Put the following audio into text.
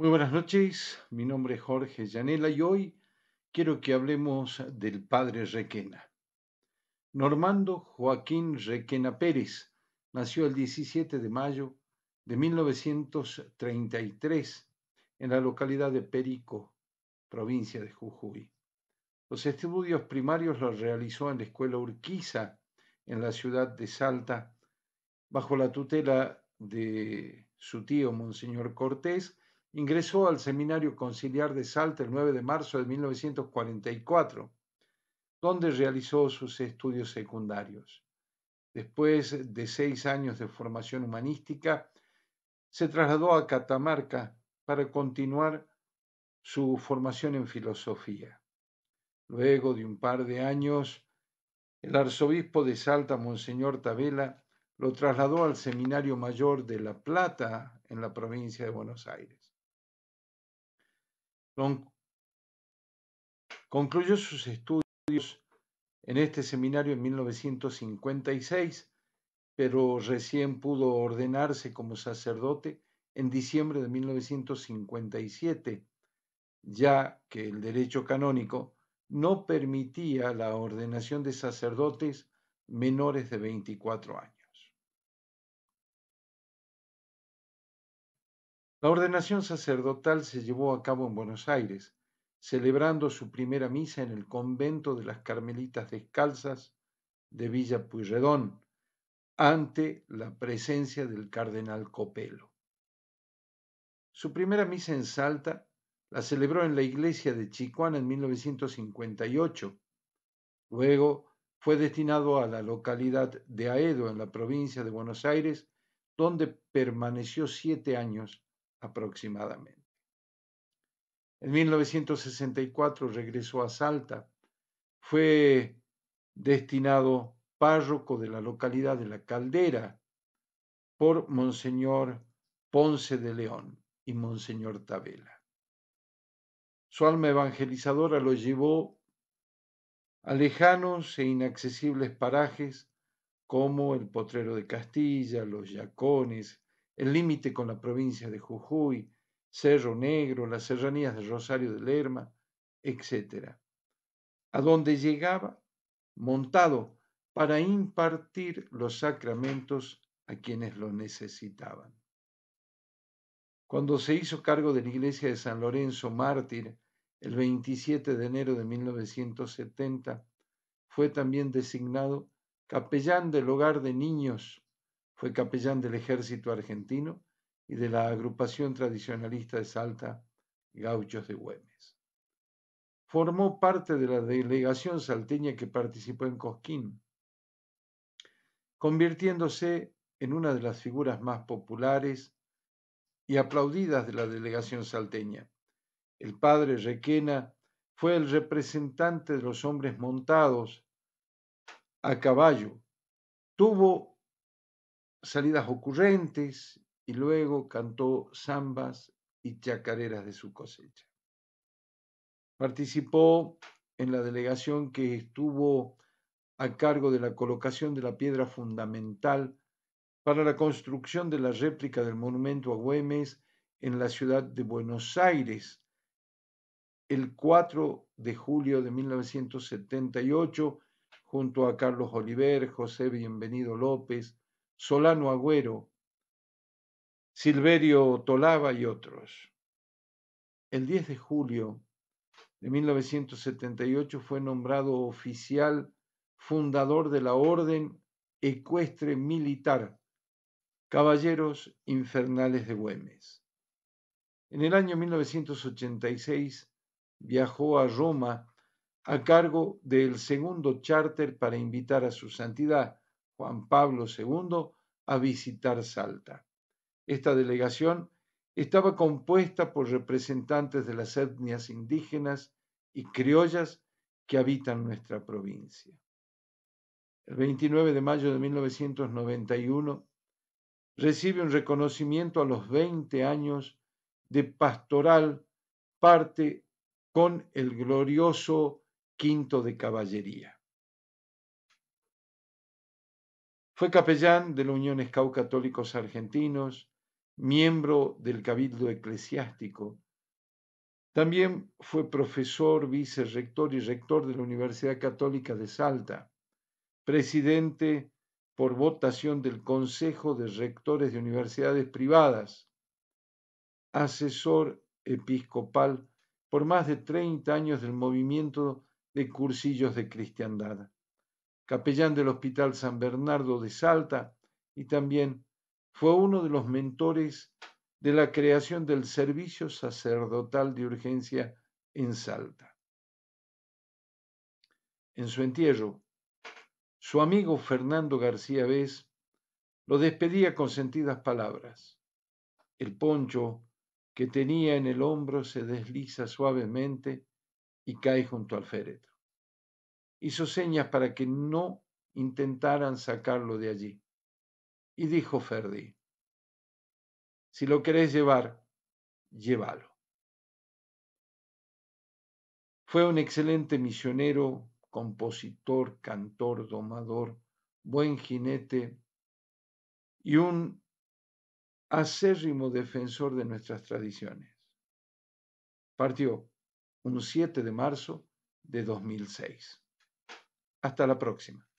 Muy buenas noches, mi nombre es Jorge Llanela y hoy quiero que hablemos del padre Requena. Normando Joaquín Requena Pérez nació el 17 de mayo de 1933 en la localidad de Perico, provincia de Jujuy. Los estudios primarios los realizó en la escuela Urquiza, en la ciudad de Salta, bajo la tutela de su tío, Monseñor Cortés, Ingresó al Seminario Conciliar de Salta el 9 de marzo de 1944, donde realizó sus estudios secundarios. Después de seis años de formación humanística, se trasladó a Catamarca para continuar su formación en filosofía. Luego de un par de años, el arzobispo de Salta, Monseñor Tabela, lo trasladó al Seminario Mayor de La Plata en la provincia de Buenos Aires. Concluyó sus estudios en este seminario en 1956, pero recién pudo ordenarse como sacerdote en diciembre de 1957, ya que el derecho canónico no permitía la ordenación de sacerdotes menores de 24 años. La ordenación sacerdotal se llevó a cabo en Buenos Aires, celebrando su primera misa en el convento de las Carmelitas Descalzas de Villa Puyredón, ante la presencia del cardenal Copelo. Su primera misa en Salta la celebró en la iglesia de Chicuán en 1958. Luego fue destinado a la localidad de Aedo, en la provincia de Buenos Aires, donde permaneció siete años aproximadamente. En 1964 regresó a Salta. Fue destinado párroco de la localidad de La Caldera por Monseñor Ponce de León y Monseñor Tabela. Su alma evangelizadora lo llevó a lejanos e inaccesibles parajes como el Potrero de Castilla, los Yacones, el límite con la provincia de Jujuy, Cerro Negro, las serranías de Rosario de Lerma, etc. A donde llegaba montado para impartir los sacramentos a quienes lo necesitaban. Cuando se hizo cargo de la iglesia de San Lorenzo Mártir el 27 de enero de 1970, fue también designado capellán del hogar de niños fue capellán del ejército argentino y de la agrupación tradicionalista de Salta, Gauchos de Güemes. Formó parte de la delegación salteña que participó en Cosquín, convirtiéndose en una de las figuras más populares y aplaudidas de la delegación salteña. El padre Requena fue el representante de los hombres montados a caballo. Tuvo salidas ocurrentes y luego cantó zambas y chacareras de su cosecha. Participó en la delegación que estuvo a cargo de la colocación de la piedra fundamental para la construcción de la réplica del monumento a Güemes en la ciudad de Buenos Aires el 4 de julio de 1978 junto a Carlos Oliver, José Bienvenido López, Solano Agüero, Silverio Tolaba y otros. El 10 de julio de 1978 fue nombrado oficial fundador de la Orden Ecuestre Militar, Caballeros Infernales de Güemes. En el año 1986 viajó a Roma a cargo del segundo charter para invitar a su santidad, Juan Pablo II a visitar Salta. Esta delegación estaba compuesta por representantes de las etnias indígenas y criollas que habitan nuestra provincia. El 29 de mayo de 1991 recibe un reconocimiento a los 20 años de pastoral, parte con el glorioso quinto de caballería. Fue capellán de la Unión Escau Católicos Argentinos, miembro del Cabildo Eclesiástico. También fue profesor, vicerrector y rector de la Universidad Católica de Salta, presidente por votación del Consejo de Rectores de Universidades Privadas, asesor episcopal por más de 30 años del movimiento de cursillos de cristiandad capellán del Hospital San Bernardo de Salta y también fue uno de los mentores de la creación del Servicio Sacerdotal de Urgencia en Salta. En su entierro, su amigo Fernando García Vez lo despedía con sentidas palabras. El poncho que tenía en el hombro se desliza suavemente y cae junto al féretro hizo señas para que no intentaran sacarlo de allí. Y dijo Ferdi, si lo querés llevar, llévalo. Fue un excelente misionero, compositor, cantor, domador, buen jinete y un acérrimo defensor de nuestras tradiciones. Partió un 7 de marzo de 2006. Hasta la próxima.